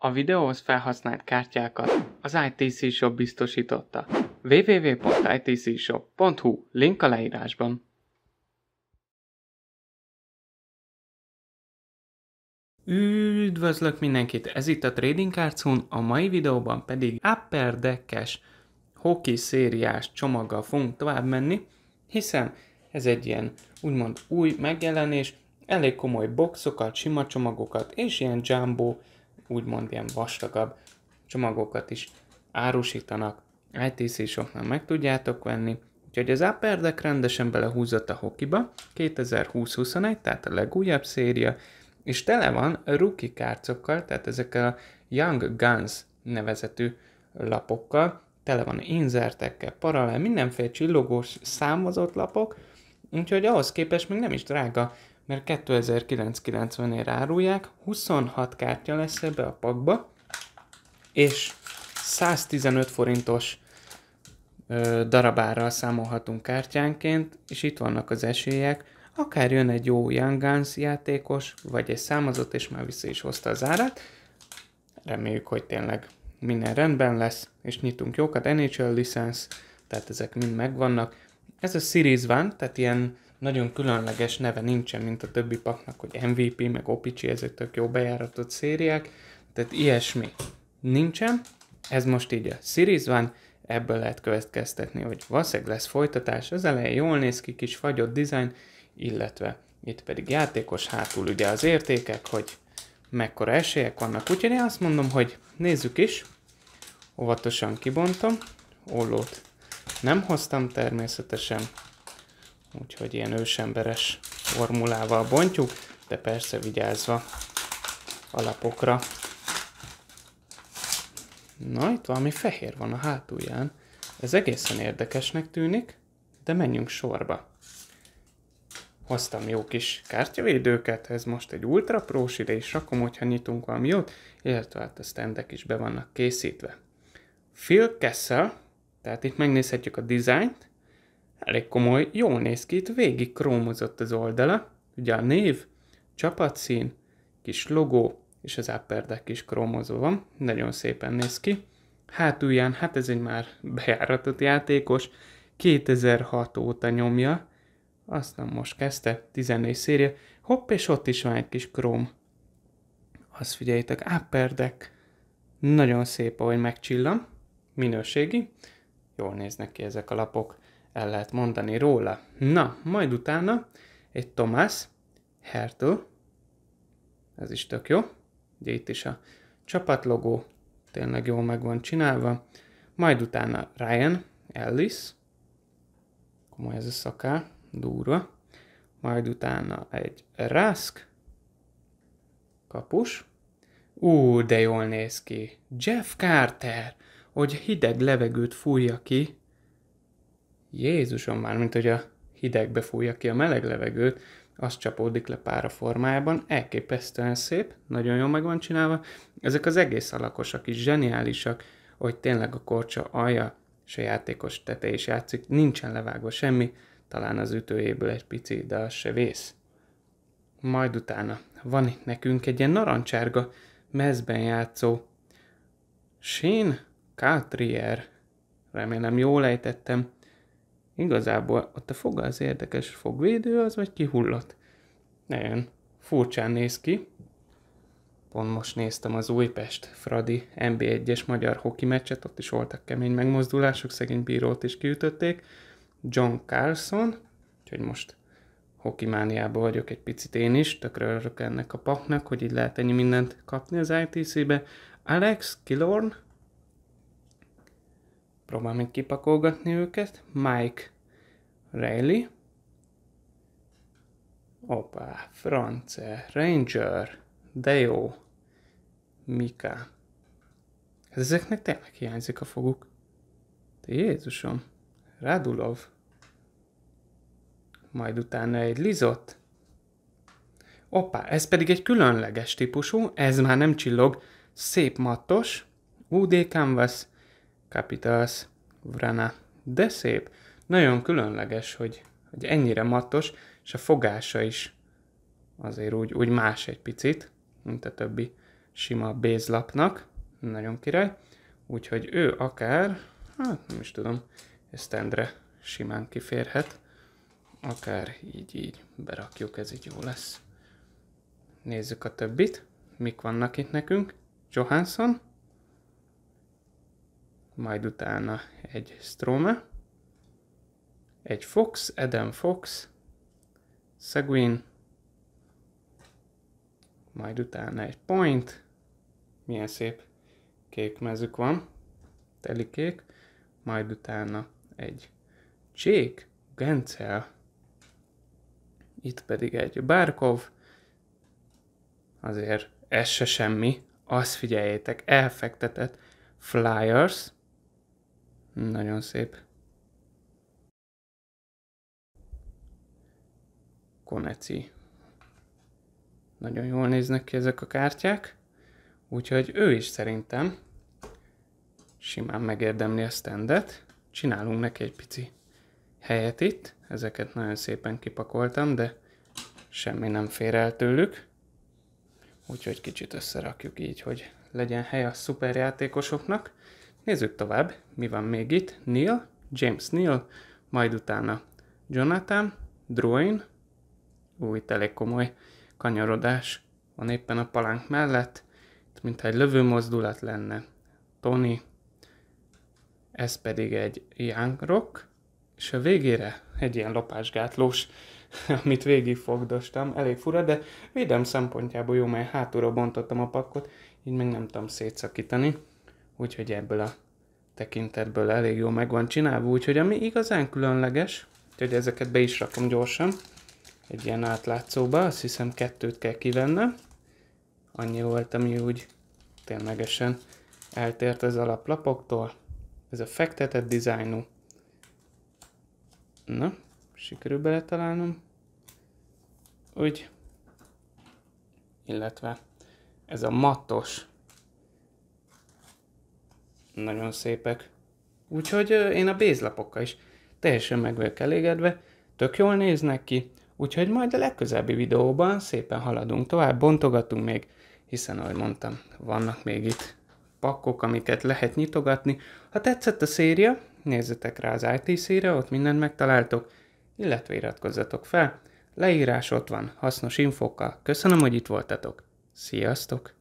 A videóhoz felhasznált kártyákat az ITC Shop biztosította. www.itcshop.hu link a leírásban. Üdvözlök mindenkit! Ez itt a Trading Cards Hun, a mai videóban pedig Upper Deckes hoki szériás csomaggal fogunk tovább menni, hiszen ez egy ilyen úgymond új megjelenés, elég komoly boxokat, sima csomagokat és ilyen jumbo úgymond ilyen vastagabb csomagokat is árusítanak. ITC-soknál meg tudjátok venni, úgyhogy az Upper Deck rendesen belehúzott a hokiba, 2020-21, tehát a legújabb széria, és tele van rookie kárcokkal, tehát ezekkel a Young Guns nevezetű lapokkal, tele van inzertekkel, paralel, mindenféle csillogós számozott lapok, úgyhogy ahhoz képest még nem is drága mert 2990-ért árulják, 26 kártya lesz ebbe a pakba, és 115 forintos ö, darabárral számolhatunk kártyánként, és itt vannak az esélyek, akár jön egy jó Young Guns játékos, vagy egy számozott, és már vissza is hozta az árat. Reméljük, hogy tényleg minden rendben lesz, és nyitunk jókat, NHL licensz, tehát ezek mind megvannak. Ez a Series van, tehát ilyen nagyon különleges neve nincsen, mint a többi paknak, hogy MVP, meg OPC- ezek tök jó bejáratott szériák, tehát ilyesmi nincsen. Ez most így a Series van, ebből lehet következtetni, hogy valószínűleg lesz folytatás, az elején jól néz ki, kis fagyott dizájn, illetve itt pedig játékos, hátul ugye az értékek, hogy mekkora esélyek vannak. Úgyhogy én azt mondom, hogy nézzük is, óvatosan kibontom, ollót nem hoztam természetesen, úgyhogy ilyen ősemberes formulával bontjuk, de persze vigyázva alapokra. Na, itt valami fehér van a hátulján. Ez egészen érdekesnek tűnik, de menjünk sorba. Hoztam jó kis kártyavédőket, ez most egy ultra prós ide is rakom, hogyha nyitunk valami jót, illetve hát a standek is be vannak készítve. Phil Kessel, tehát itt megnézhetjük a dizájnt, elég komoly, jól néz ki, itt végig krómozott az oldala, ugye a név, csapatszín, kis logó, és az upperdeck is krómozva van, nagyon szépen néz ki. Hátulján, hát ez egy már bejáratott játékos, 2006 óta nyomja, azt nem most kezdte, 14 széria, hopp, és ott is van egy kis króm. Azt figyeljétek, ápperdek, nagyon szép, ahogy megcsillam, minőségi, jól néznek ki ezek a lapok el lehet mondani róla. Na, majd utána egy Thomas Hertl, ez is tök jó, ugye itt is a csapatlogó tényleg jól meg van csinálva, majd utána Ryan Ellis, komoly ez a szaká, durva, majd utána egy Rask, kapus, ú, de jól néz ki, Jeff Carter, hogy hideg levegőt fújja ki Jézusom már, mint hogy a hideg befújja ki a meleg levegőt, az csapódik le pára formájában, elképesztően szép, nagyon jól meg van csinálva. Ezek az egész alakosak is zseniálisak, hogy tényleg a korcsa alja és a játékos tete is játszik, nincsen levágva semmi, talán az ütőjéből egy pici, de az se vész. Majd utána van itt nekünk egy ilyen narancsárga mezben játszó Shin Cartrier, remélem jól ejtettem, Igazából ott a foga az érdekes fogvédő, az vagy kihullott. Nagyon furcsán néz ki. Pont most néztem az Újpest Fradi NB1-es magyar hoki meccset, ott is voltak kemény megmozdulások, szegény bírót is kiütötték. John Carlson, úgyhogy most hoki mániában vagyok egy picit én is, tökre örök ennek a paknak, hogy így lehet ennyi mindent kapni az ITC-be. Alex Kilorn. Próbálom még kipakolgatni őket. Mike Reilly. Opa, France, Ranger, jó, Mika. Hát ezeknek tényleg hiányzik a foguk. Te Jézusom, Radulov. Majd utána egy Lizot. Opa, ez pedig egy különleges típusú, ez már nem csillog, szép mattos, UD Canvas Capitals, Vrana. De szép. Nagyon különleges, hogy, hogy ennyire mattos, és a fogása is azért úgy, úgy más egy picit, mint a többi sima bézlapnak. Nagyon király. Úgyhogy ő akár, hát nem is tudom, ezt Endre simán kiférhet. Akár így, így berakjuk, ez így jó lesz. Nézzük a többit. Mik vannak itt nekünk? Johansson, majd utána egy Strome, egy Fox, Eden Fox, Seguin, majd utána egy Point, milyen szép kék mezük van, telikék, majd utána egy Csék, Gencel, itt pedig egy Barkov, azért ez se semmi, azt figyeljétek, elfektetett Flyers, nagyon szép. Koneci. Nagyon jól néznek ki ezek a kártyák, úgyhogy ő is szerintem simán megérdemli a standet. Csinálunk neki egy pici helyet itt. Ezeket nagyon szépen kipakoltam, de semmi nem fér el tőlük. Úgyhogy kicsit összerakjuk így, hogy legyen hely a szuperjátékosoknak. Nézzük tovább, mi van még itt. Neil, James Neil, majd utána Jonathan, Drouin, új, itt elég komoly kanyarodás van éppen a palánk mellett, itt mintha egy lövő mozdulat lenne. Tony, ez pedig egy Rock, és a végére egy ilyen lopásgátlós, amit végigfogdostam, elég fura, de védem szempontjából jó, mert hátulra bontottam a pakkot, így meg nem tudom szétszakítani úgyhogy ebből a tekintetből elég jól meg van csinálva, úgyhogy ami igazán különleges, úgyhogy ezeket be is rakom gyorsan, egy ilyen átlátszóba, azt hiszem kettőt kell kivennem, annyi volt, ami úgy ténylegesen eltért az alaplapoktól, ez a fektetett dizájnú. Na, sikerül beletalálnom. Úgy. Illetve ez a matos nagyon szépek. Úgyhogy én a bézlapokkal is teljesen meg vagyok elégedve, tök jól néznek ki, úgyhogy majd a legközelebbi videóban szépen haladunk tovább, bontogatunk még, hiszen ahogy mondtam, vannak még itt pakkok, amiket lehet nyitogatni. Ha tetszett a széria, nézzetek rá az IT széria, ott mindent megtaláltok, illetve iratkozzatok fel. Leírás ott van, hasznos infokkal. Köszönöm, hogy itt voltatok. Sziasztok!